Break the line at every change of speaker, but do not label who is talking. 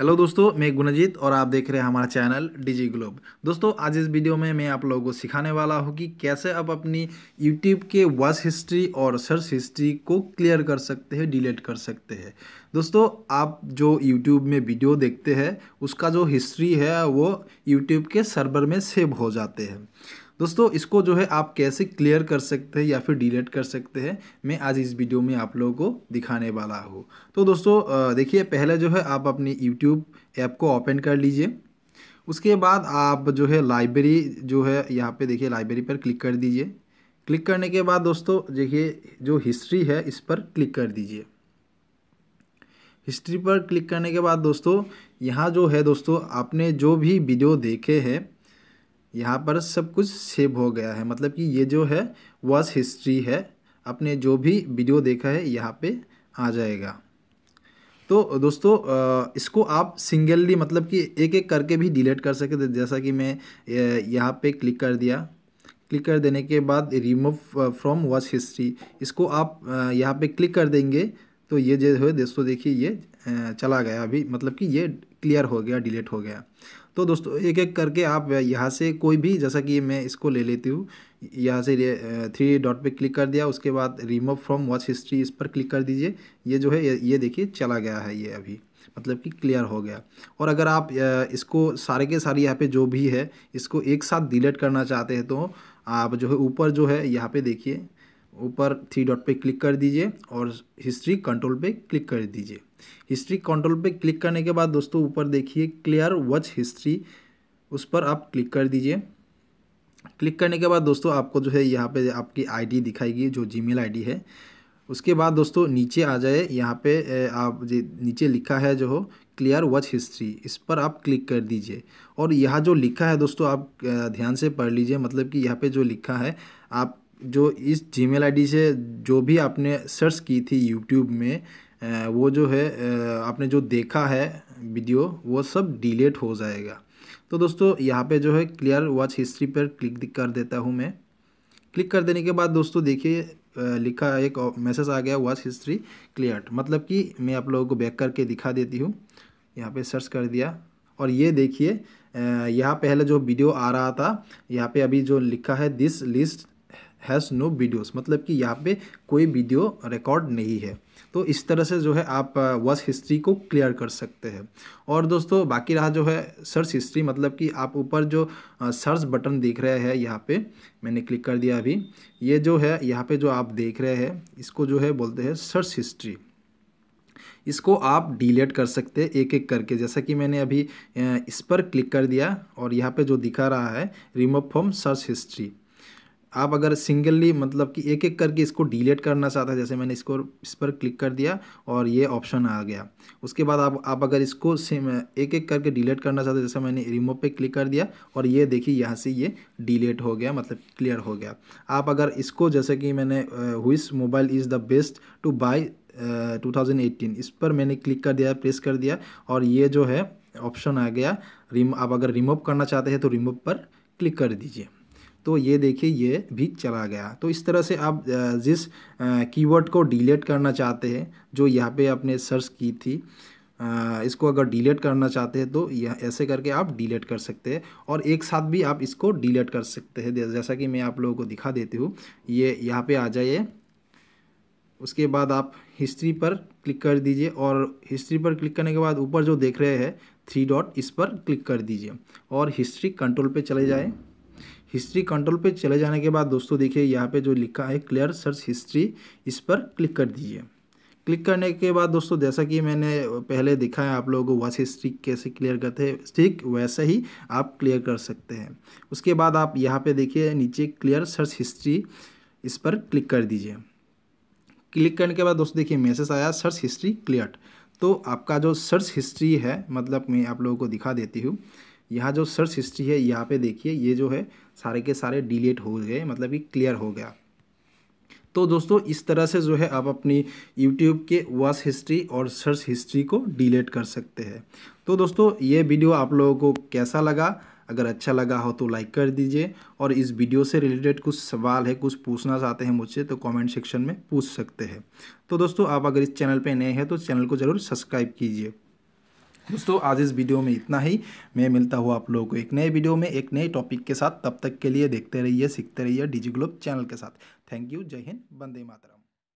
hello दोस्तों मैं गुणजीत और आप देख रहे हैं हमारा चैनल डिजी ग्लोब दोस्तों आज इस वीडियो में मैं आप लोगों को सिखाने वाला हूँ कि कैसे आप अपनी यूट्यूब के वॉच हिस्ट्री और सर्च हिस्ट्री को क्लियर कर सकते हैं डिलीट कर सकते हैं दोस्तों आप जो यूट्यूब में वीडियो देखते हैं उसका जो हिस्ट्री है वो यूट्यूब के सर्वर में सेव हो जाते हैं दोस्तों इसको जो है आप कैसे क्लियर कर सकते हैं या फिर डिलीट कर सकते हैं मैं आज इस वीडियो में आप लोगों को दिखाने वाला हूँ तो दोस्तों देखिए पहले जो है आप अपने यूट्यूब ऐप को ओपन कर लीजिए उसके बाद आप जो है लाइब्रेरी जो है यहाँ पे देखिए लाइब्रेरी पर क्लिक कर दीजिए क्लिक करने के बाद दोस्तों देखिए जो हिस्ट्री है इस पर क्लिक कर दीजिए हिस्ट्री पर क्लिक करने के बाद दोस्तों यहाँ जो है दोस्तों आपने जो भी वीडियो देखे हैं यहाँ पर सब कुछ सेव हो गया है मतलब कि ये जो है वॉस हिस्ट्री है आपने जो भी वीडियो देखा है यहाँ पे आ जाएगा तो दोस्तों इसको आप सिंगली मतलब कि एक एक करके भी डिलीट कर सकते थे जैसा कि मैं यहाँ पे क्लिक कर दिया क्लिक कर देने के बाद रिमूव फ्रॉम वॉच हिस्ट्री इसको आप यहाँ पे क्लिक कर देंगे तो ये जो है दोस्तों देखिए ये चला गया अभी मतलब कि ये क्लियर हो गया डिलीट हो गया तो दोस्तों एक एक करके आप यहाँ से कोई भी जैसा कि मैं इसको ले लेती हूँ यहाँ से थ्री डॉट पे क्लिक कर दिया उसके बाद रिमूव फ्रॉम वॉच हिस्ट्री इस पर क्लिक कर दीजिए ये जो है ये, ये देखिए चला गया है ये अभी मतलब कि क्लियर हो गया और अगर आप इसको सारे के सारे यहाँ पे जो भी है इसको एक साथ डिलीट करना चाहते हैं तो आप जो है ऊपर जो है यहाँ पे देखिए ऊपर थ्री डॉट पे क्लिक कर दीजिए और हिस्ट्री कंट्रोल पे क्लिक कर दीजिए हिस्ट्री कंट्रोल पे क्लिक करने के बाद दोस्तों ऊपर देखिए क्लियर वॉच हिस्ट्री उस पर आप क्लिक कर दीजिए क्लिक करने के बाद दोस्तों आपको जो है यहाँ पे आपकी आईडी दिखाएगी जो जीमेल आईडी है उसके बाद दोस्तों नीचे आ जाए यहाँ पे आप नीचे लिखा है जो हो क्लियर वॉच हिस्ट्री इस पर आप क्लिक कर दीजिए और यहाँ जो लिखा है दोस्तों आप ध्यान से पढ़ लीजिए मतलब कि यहाँ पे जो लिखा है आप जो इस जीमेल आईडी से जो भी आपने सर्च की थी यूट्यूब में वो जो है आपने जो देखा है वीडियो वो सब डिलीट हो जाएगा तो दोस्तों यहाँ पे जो है क्लियर वॉच हिस्ट्री पर क्लिक कर देता हूँ मैं क्लिक कर देने के बाद दोस्तों देखिए लिखा एक मैसेज आ गया वॉच हिस्ट्री क्लियर मतलब कि मैं आप लोगों को बैक करके दिखा देती हूँ यहाँ पे सर्च कर दिया और ये देखिए यहाँ पहले जो वीडियो आ रहा था यहाँ पे अभी जो लिखा है this list has no videos मतलब कि यहाँ पे कोई वीडियो रिकॉर्ड नहीं है तो इस तरह से जो है आप वॉच हिस्ट्री को क्लियर कर सकते हैं और दोस्तों बाकी रहा जो है सर्च हिस्ट्री मतलब कि आप ऊपर जो सर्च बटन देख रहे हैं यहाँ पे मैंने क्लिक कर दिया अभी ये जो है यहाँ पे जो आप देख रहे हैं इसको जो है बोलते हैं सर्च हिस्ट्री इसको आप डिलीट कर सकते हैं एक एक करके जैसा कि मैंने अभी इस पर क्लिक कर दिया और यहाँ पे जो दिखा रहा है रिमोव फ्रॉम सर्च हिस्ट्री आप अगर सिंगली मतलब कि एक एक करके इसको डिलीट करना चाहते हैं जैसे मैंने इसको इस पर क्लिक कर दिया और ये ऑप्शन आ गया उसके बाद आप आप अगर इसको एक एक करके डिलीट करना चाहते जैसे मैंने रिमोव पे क्लिक कर दिया और ये देखिए यहाँ से ये डिलीट हो गया मतलब क्लियर हो गया आप अगर इसको जैसे कि मैंने which mobile is the best to buy to इस पर मैंने क्लिक कर दिया प्रेस कर दिया और ये जो है ऑप्शन आ गया रिम आप अगर रिमूव करना चाहते हैं तो रिमूव पर क्लिक कर दीजिए तो ये देखिए ये भी चला गया तो इस तरह से आप जिस कीवर्ड को डिलीट करना चाहते हैं जो यहाँ पे आपने सर्च की थी इसको अगर डिलीट करना चाहते हैं तो यह ऐसे करके आप डिलीट कर सकते हैं और एक साथ भी आप इसको डिलीट कर सकते हैं जैसा कि मैं आप लोगों को दिखा देती हूँ ये यहाँ पे आ जाइए उसके बाद आप हिस्ट्री पर क्लिक कर दीजिए और हिस्ट्री पर क्लिक करने के बाद ऊपर जो देख रहे हैं थ्री डॉट इस पर क्लिक कर दीजिए और हिस्ट्री कंट्रोल पे चले जाएँ हिस्ट्री कंट्रोल पे चले जाने के बाद दोस्तों देखिए यहाँ पे जो लिखा है क्लियर सर्च हिस्ट्री इस पर क्लिक कर दीजिए क्लिक करने के बाद दोस्तों जैसा कि मैंने पहले दिखाया आप लोगों को वॉच हिस्ट्री कैसे क्लियर करते हैं ठीक वैसे ही आप क्लियर कर सकते हैं उसके बाद आप यहाँ पे देखिए नीचे क्लियर सर्च हिस्ट्री इस पर क्लिक कर दीजिए क्लिक करने के बाद दोस्तों देखिए मैसेज आया सर्च हिस्ट्री क्लियर तो आपका जो सर्च हिस्ट्री है मतलब मैं आप लोगों को दिखा देती हूँ यहाँ जो सर्च हिस्ट्री है यहाँ पे देखिए ये जो है सारे के सारे डिलीट हो गए मतलब कि क्लियर हो गया तो दोस्तों इस तरह से जो है आप अपनी YouTube के वॉस हिस्ट्री और सर्च हिस्ट्री को डिलीट कर सकते हैं तो दोस्तों ये वीडियो आप लोगों को कैसा लगा अगर अच्छा लगा हो तो लाइक कर दीजिए और इस वीडियो से रिलेटेड कुछ सवाल है कुछ पूछना चाहते हैं मुझसे तो कमेंट सेक्शन में पूछ सकते हैं तो दोस्तों आप अगर इस चैनल पे नए हैं तो चैनल को ज़रूर सब्सक्राइब कीजिए दोस्तों आज इस वीडियो में इतना ही मैं मिलता हूँ आप लोगों को एक नए वीडियो में एक नए टॉपिक के साथ तब तक के लिए देखते रहिए सीखते रहिए डिजी ग्लोब चैनल के साथ थैंक यू जय हिंद बंदे मातरम